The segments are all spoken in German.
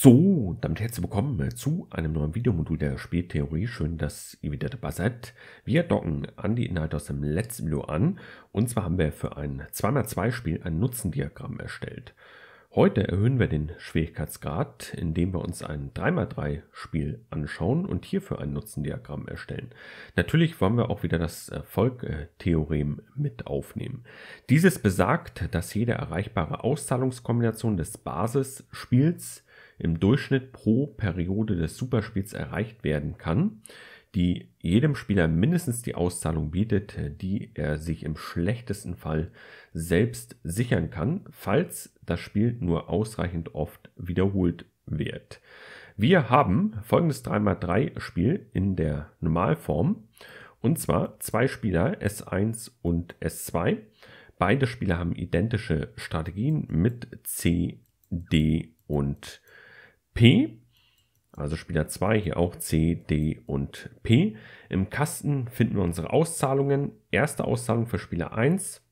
So, damit herzlich willkommen äh, zu einem neuen Videomodul der Spieltheorie. Schön, dass ihr wieder dabei seid. Wir docken an die Inhalte aus dem letzten Video an. Und zwar haben wir für ein 2x2-Spiel ein Nutzendiagramm erstellt. Heute erhöhen wir den Schwierigkeitsgrad, indem wir uns ein 3x3-Spiel anschauen und hierfür ein Nutzendiagramm erstellen. Natürlich wollen wir auch wieder das Erfolgtheorem mit aufnehmen. Dieses besagt, dass jede erreichbare Auszahlungskombination des Basisspiels im Durchschnitt pro Periode des Superspiels erreicht werden kann, die jedem Spieler mindestens die Auszahlung bietet, die er sich im schlechtesten Fall selbst sichern kann, falls das Spiel nur ausreichend oft wiederholt wird. Wir haben folgendes 3x3 Spiel in der Normalform. Und zwar zwei Spieler, S1 und S2. Beide Spieler haben identische Strategien mit C, D und P, also Spieler 2, hier auch C, D und P. Im Kasten finden wir unsere Auszahlungen. Erste Auszahlung für Spieler 1,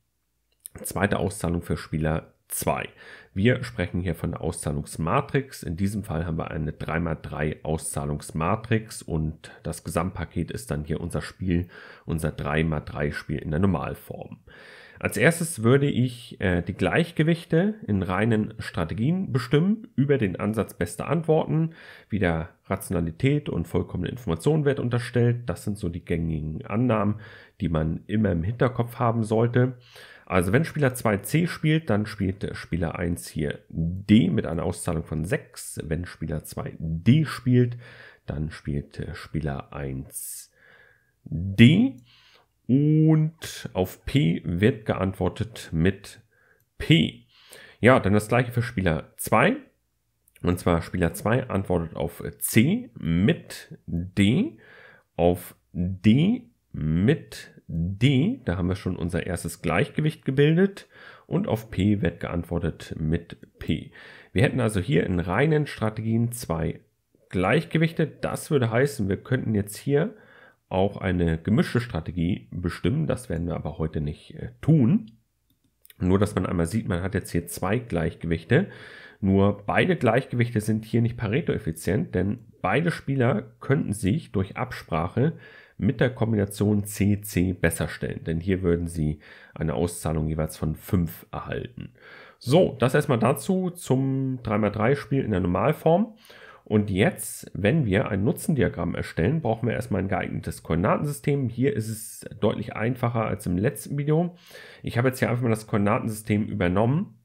zweite Auszahlung für Spieler 2. Wir sprechen hier von der Auszahlungsmatrix. In diesem Fall haben wir eine 3x3 Auszahlungsmatrix und das Gesamtpaket ist dann hier unser Spiel, unser 3x3 Spiel in der Normalform. Als erstes würde ich äh, die Gleichgewichte in reinen Strategien bestimmen über den Ansatz bester Antworten, wie der Rationalität und vollkommene Information wird unterstellt. Das sind so die gängigen Annahmen, die man immer im Hinterkopf haben sollte. Also wenn Spieler 2 C spielt, dann spielt Spieler 1 hier D mit einer Auszahlung von 6. Wenn Spieler 2 D spielt, dann spielt Spieler 1 D. Und auf P wird geantwortet mit P. Ja, dann das gleiche für Spieler 2. Und zwar Spieler 2 antwortet auf C mit D, auf D mit D, da haben wir schon unser erstes Gleichgewicht gebildet und auf P wird geantwortet mit P. Wir hätten also hier in reinen Strategien zwei Gleichgewichte. Das würde heißen, wir könnten jetzt hier auch eine gemischte Strategie bestimmen. Das werden wir aber heute nicht äh, tun. Nur, dass man einmal sieht, man hat jetzt hier zwei Gleichgewichte. Nur beide Gleichgewichte sind hier nicht Pareto-effizient, denn beide Spieler könnten sich durch Absprache mit der Kombination CC besser stellen, denn hier würden sie eine Auszahlung jeweils von 5 erhalten. So, das erstmal dazu zum 3x3-Spiel in der Normalform. Und jetzt, wenn wir ein Nutzendiagramm erstellen, brauchen wir erstmal ein geeignetes Koordinatensystem. Hier ist es deutlich einfacher als im letzten Video. Ich habe jetzt hier einfach mal das Koordinatensystem übernommen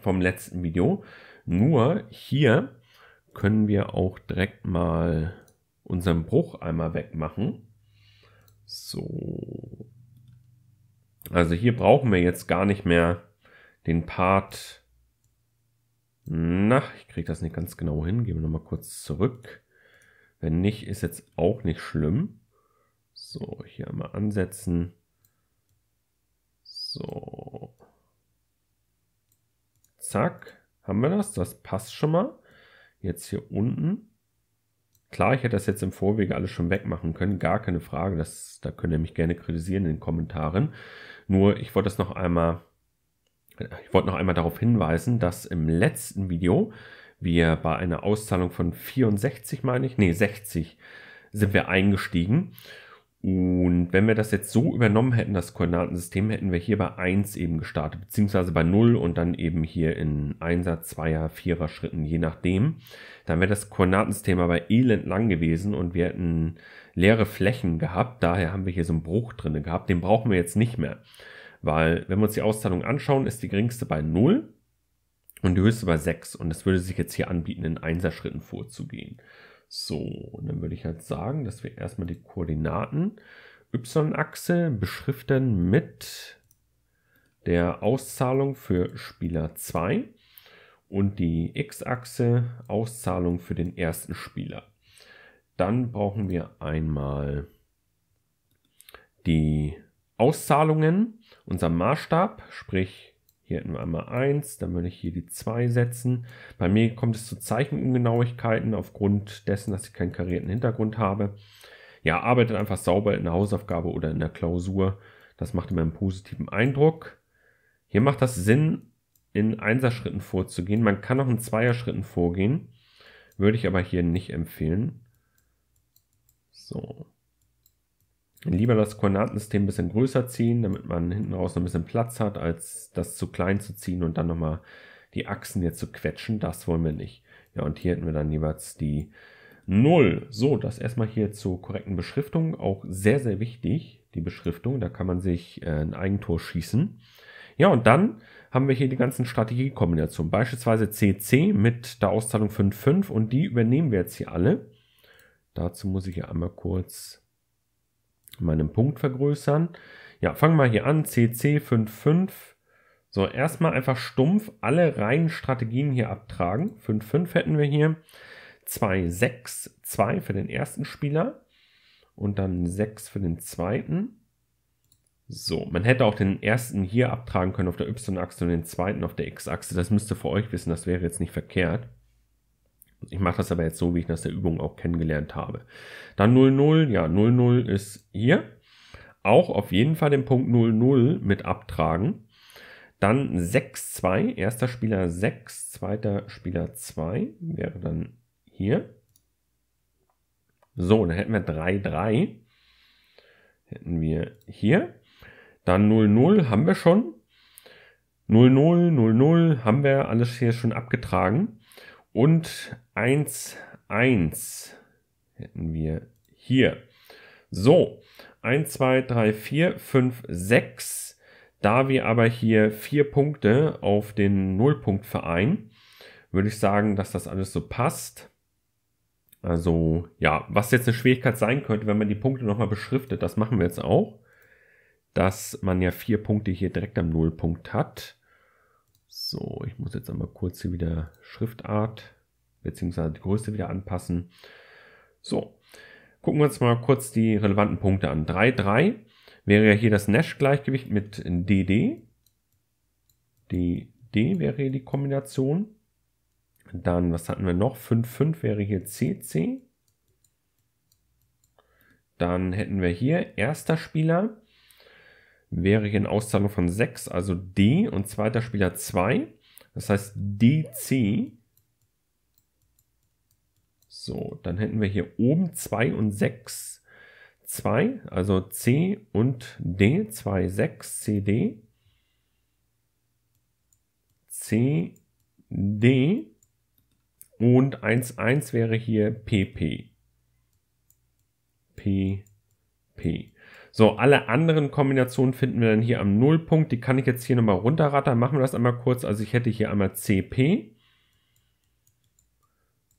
vom letzten Video. Nur hier können wir auch direkt mal unseren Bruch einmal wegmachen. So. Also hier brauchen wir jetzt gar nicht mehr den Part na, ich kriege das nicht ganz genau hin. Gehen wir nochmal kurz zurück. Wenn nicht, ist jetzt auch nicht schlimm. So, hier einmal ansetzen. So. Zack. Haben wir das? Das passt schon mal. Jetzt hier unten. Klar, ich hätte das jetzt im Vorwege alles schon wegmachen können. Gar keine Frage. Das, da könnt ihr mich gerne kritisieren in den Kommentaren. Nur, ich wollte das noch einmal ich wollte noch einmal darauf hinweisen, dass im letzten Video wir bei einer Auszahlung von 64, meine ich, nee, 60 sind wir eingestiegen. Und wenn wir das jetzt so übernommen hätten, das Koordinatensystem, hätten wir hier bei 1 eben gestartet, beziehungsweise bei 0 und dann eben hier in 1er, 2er, 4er Schritten, je nachdem. Dann wäre das Koordinatensystem aber elend lang gewesen und wir hätten leere Flächen gehabt. Daher haben wir hier so einen Bruch drin gehabt. Den brauchen wir jetzt nicht mehr. Weil, wenn wir uns die Auszahlung anschauen, ist die geringste bei 0 und die höchste bei 6. Und es würde sich jetzt hier anbieten, in Einserschritten vorzugehen. So, und dann würde ich halt sagen, dass wir erstmal die Koordinaten y-Achse beschriften mit der Auszahlung für Spieler 2 und die x-Achse Auszahlung für den ersten Spieler. Dann brauchen wir einmal die Auszahlungen unser Maßstab, sprich hier hätten wir einmal 1, dann würde ich hier die 2 setzen. Bei mir kommt es zu Zeichenungenauigkeiten aufgrund dessen, dass ich keinen karierten Hintergrund habe. Ja, arbeitet einfach sauber in der Hausaufgabe oder in der Klausur. Das macht immer einen positiven Eindruck. Hier macht das Sinn, in Einserschritten vorzugehen. Man kann auch in Zweierschritten vorgehen. Würde ich aber hier nicht empfehlen. So, lieber das Koordinatensystem ein bisschen größer ziehen, damit man hinten raus noch ein bisschen Platz hat, als das zu klein zu ziehen und dann nochmal die Achsen jetzt zu quetschen. Das wollen wir nicht. Ja, und hier hätten wir dann jeweils die 0. So, das erstmal hier zur korrekten Beschriftung. Auch sehr, sehr wichtig, die Beschriftung. Da kann man sich äh, ein Eigentor schießen. Ja, und dann haben wir hier die ganzen Strategiekombinationen. Beispielsweise CC mit der Auszahlung 5.5 und die übernehmen wir jetzt hier alle. Dazu muss ich ja einmal kurz meinen Punkt vergrößern. Ja, fangen wir hier an. CC55. So, erstmal einfach stumpf alle reinen Strategien hier abtragen. 5-5 hätten wir hier. 2-6-2 für den ersten Spieler. Und dann 6 für den zweiten. So, man hätte auch den ersten hier abtragen können auf der Y-Achse und den zweiten auf der X-Achse. Das müsste für euch wissen, das wäre jetzt nicht verkehrt. Ich mache das aber jetzt so, wie ich das der Übung auch kennengelernt habe. Dann 0,0, ja, 0,0 ist hier. Auch auf jeden Fall den Punkt 0,0 mit abtragen. Dann 6,2, erster Spieler 6, zweiter Spieler 2 wäre dann hier. So, dann hätten wir 3,3. Hätten wir hier. Dann 0,0 haben wir schon. 0,0, 0,0 haben wir alles hier schon abgetragen. Und 1, 1 hätten wir hier. So, 1, 2, 3, 4, 5, 6. Da wir aber hier vier Punkte auf den Nullpunkt vereinen, würde ich sagen, dass das alles so passt. Also ja, was jetzt eine Schwierigkeit sein könnte, wenn man die Punkte nochmal beschriftet, das machen wir jetzt auch, dass man ja vier Punkte hier direkt am Nullpunkt hat. So, ich muss jetzt einmal kurz hier wieder Schriftart beziehungsweise die Größe wieder anpassen. So, gucken wir uns mal kurz die relevanten Punkte an. 3,3 wäre ja hier das Nash-Gleichgewicht mit DD. DD wäre hier die Kombination. Dann, was hatten wir noch? 5,5 wäre hier CC. Dann hätten wir hier erster Spieler wäre hier eine Auszahlung von 6, also D und zweiter Spieler 2. Das heißt DC. So, dann hätten wir hier oben 2 und 6. 2, also C und D, 2, 6, CD. C, D und 1, 1 wäre hier PP. PP. So, alle anderen Kombinationen finden wir dann hier am Nullpunkt. Die kann ich jetzt hier nochmal runterrattern. Machen wir das einmal kurz. Also ich hätte hier einmal CP,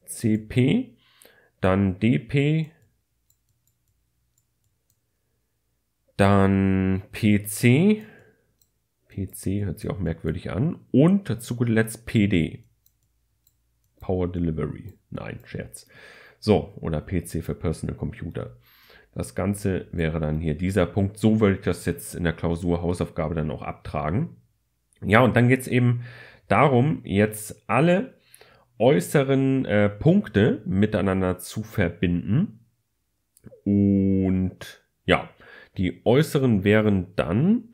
CP, dann DP, dann PC, PC hört sich auch merkwürdig an, und zu guter Letzt PD, Power Delivery. Nein, Scherz. So, oder PC für Personal Computer. Das Ganze wäre dann hier dieser Punkt. So würde ich das jetzt in der Klausur Hausaufgabe dann auch abtragen. Ja, und dann geht es eben darum, jetzt alle äußeren äh, Punkte miteinander zu verbinden. Und ja, die äußeren wären dann,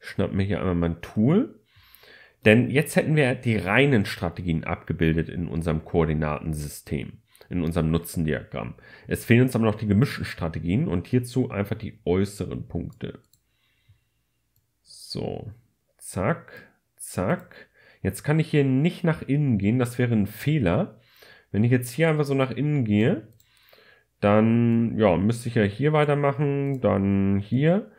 schnapp mir hier einmal mein Tool, denn jetzt hätten wir die reinen Strategien abgebildet in unserem Koordinatensystem in unserem Nutzendiagramm. Es fehlen uns aber noch die gemischten Strategien und hierzu einfach die äußeren Punkte. So, zack, zack. Jetzt kann ich hier nicht nach innen gehen, das wäre ein Fehler. Wenn ich jetzt hier einfach so nach innen gehe, dann ja, müsste ich ja hier weitermachen, dann hier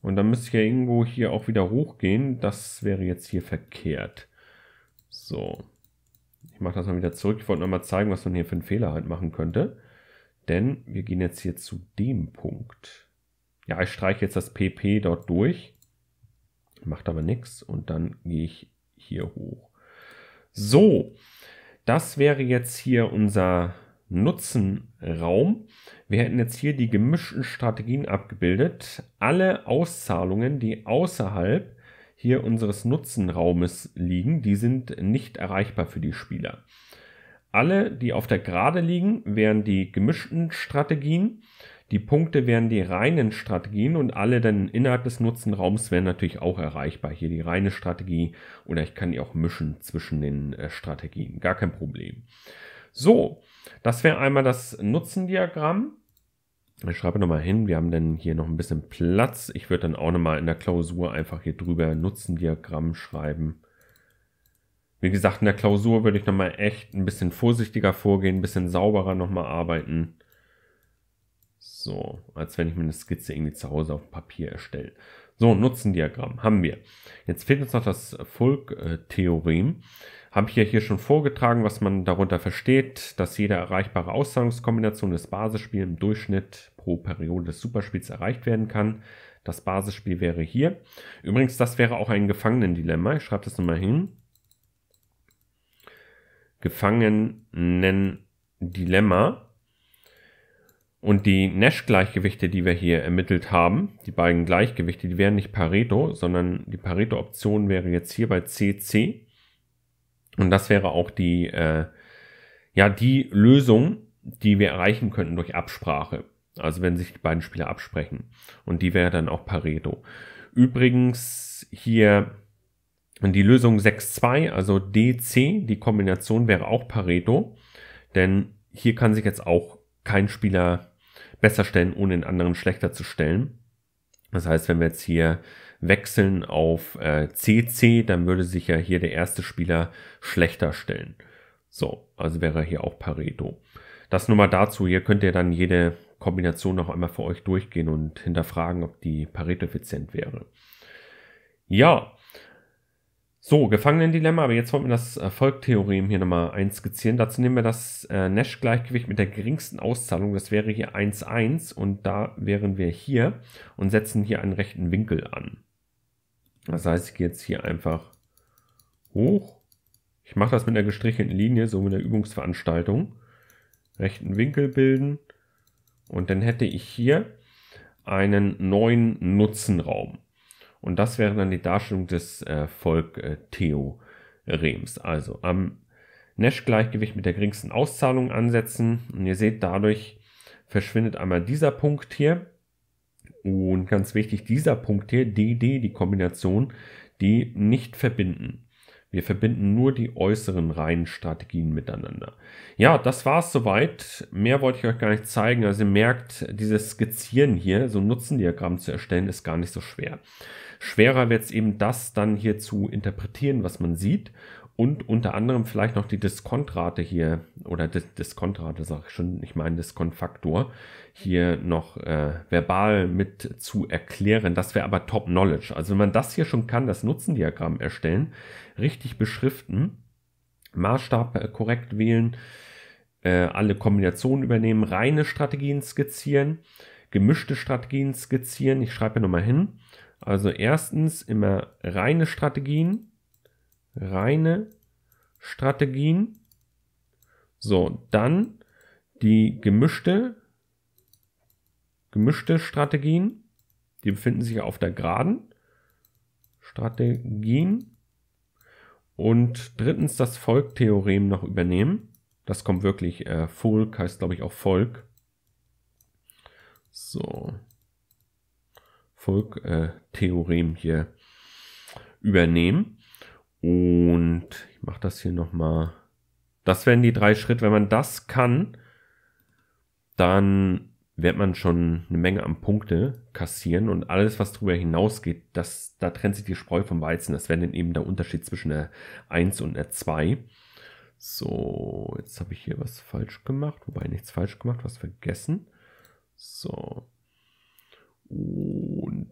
und dann müsste ich ja irgendwo hier auch wieder hochgehen. Das wäre jetzt hier verkehrt. So, mache das mal wieder zurück. Ich wollte nochmal zeigen, was man hier für einen Fehler halt machen könnte. Denn wir gehen jetzt hier zu dem Punkt. Ja, ich streiche jetzt das PP dort durch. Macht aber nichts. Und dann gehe ich hier hoch. So, das wäre jetzt hier unser Nutzenraum. Wir hätten jetzt hier die gemischten Strategien abgebildet. Alle Auszahlungen, die außerhalb der hier unseres Nutzenraumes liegen, die sind nicht erreichbar für die Spieler. Alle, die auf der Gerade liegen, wären die gemischten Strategien. Die Punkte wären die reinen Strategien und alle dann innerhalb des Nutzenraums wären natürlich auch erreichbar. Hier die reine Strategie oder ich kann die auch mischen zwischen den äh, Strategien. Gar kein Problem. So, das wäre einmal das Nutzendiagramm. Ich schreibe nochmal hin, wir haben dann hier noch ein bisschen Platz. Ich würde dann auch nochmal in der Klausur einfach hier drüber Nutzendiagramm schreiben. Wie gesagt, in der Klausur würde ich nochmal echt ein bisschen vorsichtiger vorgehen, ein bisschen sauberer nochmal arbeiten. So, als wenn ich mir eine Skizze irgendwie zu Hause auf Papier erstelle. So, Nutzendiagramm haben wir. Jetzt fehlt uns noch das Folk-Theorem. Habe ich ja hier schon vorgetragen, was man darunter versteht, dass jede erreichbare Auszahlungskombination des Basisspiels im Durchschnitt pro Periode des Superspiels erreicht werden kann. Das Basisspiel wäre hier. Übrigens, das wäre auch ein Gefangenendilemma. Ich schreibe das nochmal hin. Gefangenen-Dilemma. Und die Nash-Gleichgewichte, die wir hier ermittelt haben, die beiden Gleichgewichte, die wären nicht Pareto, sondern die Pareto-Option wäre jetzt hier bei CC. Und das wäre auch die, äh, ja, die Lösung, die wir erreichen könnten durch Absprache. Also wenn sich die beiden Spieler absprechen. Und die wäre dann auch Pareto. Übrigens hier die Lösung 6-2, also DC, die Kombination wäre auch Pareto. Denn hier kann sich jetzt auch kein Spieler besser stellen, ohne den anderen schlechter zu stellen. Das heißt, wenn wir jetzt hier wechseln auf äh, CC, dann würde sich ja hier der erste Spieler schlechter stellen. So, also wäre hier auch Pareto. Das nur mal dazu. Hier könnt ihr dann jede Kombination noch einmal für euch durchgehen und hinterfragen, ob die Pareto-effizient wäre. Ja, so, Gefangenen-Dilemma, aber jetzt wollen wir das Erfolgtheorem äh, hier nochmal einskizzieren. Dazu nehmen wir das äh, Nash-Gleichgewicht mit der geringsten Auszahlung, das wäre hier 1,1 und da wären wir hier und setzen hier einen rechten Winkel an. Das heißt, ich gehe jetzt hier einfach hoch. Ich mache das mit einer gestrichelten Linie, so mit der Übungsveranstaltung. Rechten Winkel bilden und dann hätte ich hier einen neuen Nutzenraum. Und das wäre dann die Darstellung des äh, Volk-Theorems. Äh, also am Nash-Gleichgewicht mit der geringsten Auszahlung ansetzen. Und ihr seht, dadurch verschwindet einmal dieser Punkt hier. Und ganz wichtig, dieser Punkt hier, DD, die Kombination, die nicht verbinden. Wir verbinden nur die äußeren reinen Strategien miteinander. Ja, das war es soweit. Mehr wollte ich euch gar nicht zeigen. Also ihr merkt, dieses Skizzieren hier, so ein Nutzendiagramm zu erstellen, ist gar nicht so schwer. Schwerer wird es eben das dann hier zu interpretieren, was man sieht und unter anderem vielleicht noch die Diskontrate hier oder Dis Diskontrate sage ich schon, ich meine Diskontfaktor hier noch äh, verbal mit zu erklären. Das wäre aber Top Knowledge. Also wenn man das hier schon kann, das Nutzendiagramm erstellen, richtig beschriften, Maßstab äh, korrekt wählen, äh, alle Kombinationen übernehmen, reine Strategien skizzieren, gemischte Strategien skizzieren. Ich schreibe nochmal hin. Also erstens immer reine Strategien, reine Strategien. So, dann die gemischte, gemischte Strategien. Die befinden sich auf der geraden Strategien. Und drittens das Volktheorem noch übernehmen. Das kommt wirklich, äh, Volk heißt glaube ich auch Volk. So. Volktheorem äh, hier übernehmen. Und ich mache das hier nochmal. Das wären die drei Schritte. Wenn man das kann, dann wird man schon eine Menge an Punkte kassieren und alles, was darüber hinausgeht, das, da trennt sich die Spreu vom Weizen. Das wäre dann eben der Unterschied zwischen der 1 und der 2. So, jetzt habe ich hier was falsch gemacht, wobei nichts falsch gemacht, was vergessen. So. Und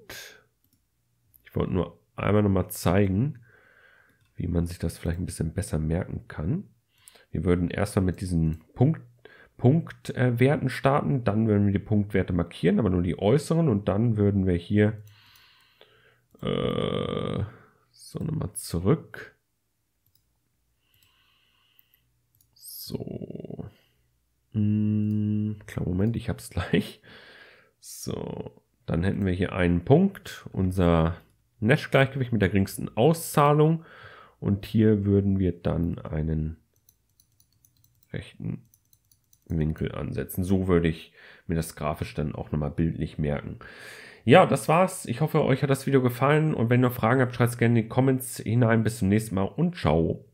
ich wollte nur einmal nochmal zeigen, wie man sich das vielleicht ein bisschen besser merken kann. Wir würden erstmal mit diesen Punkt, Punktwerten starten, dann würden wir die Punktwerte markieren, aber nur die äußeren und dann würden wir hier äh, so nochmal zurück. So. Hm, klar, Moment, ich hab's gleich. So, dann hätten wir hier einen Punkt, unser Nash-Gleichgewicht mit der geringsten Auszahlung und hier würden wir dann einen rechten Winkel ansetzen. So würde ich mir das grafisch dann auch nochmal bildlich merken. Ja, das war's. Ich hoffe, euch hat das Video gefallen. Und wenn ihr noch Fragen habt, schreibt es gerne in die Comments hinein. Bis zum nächsten Mal und ciao.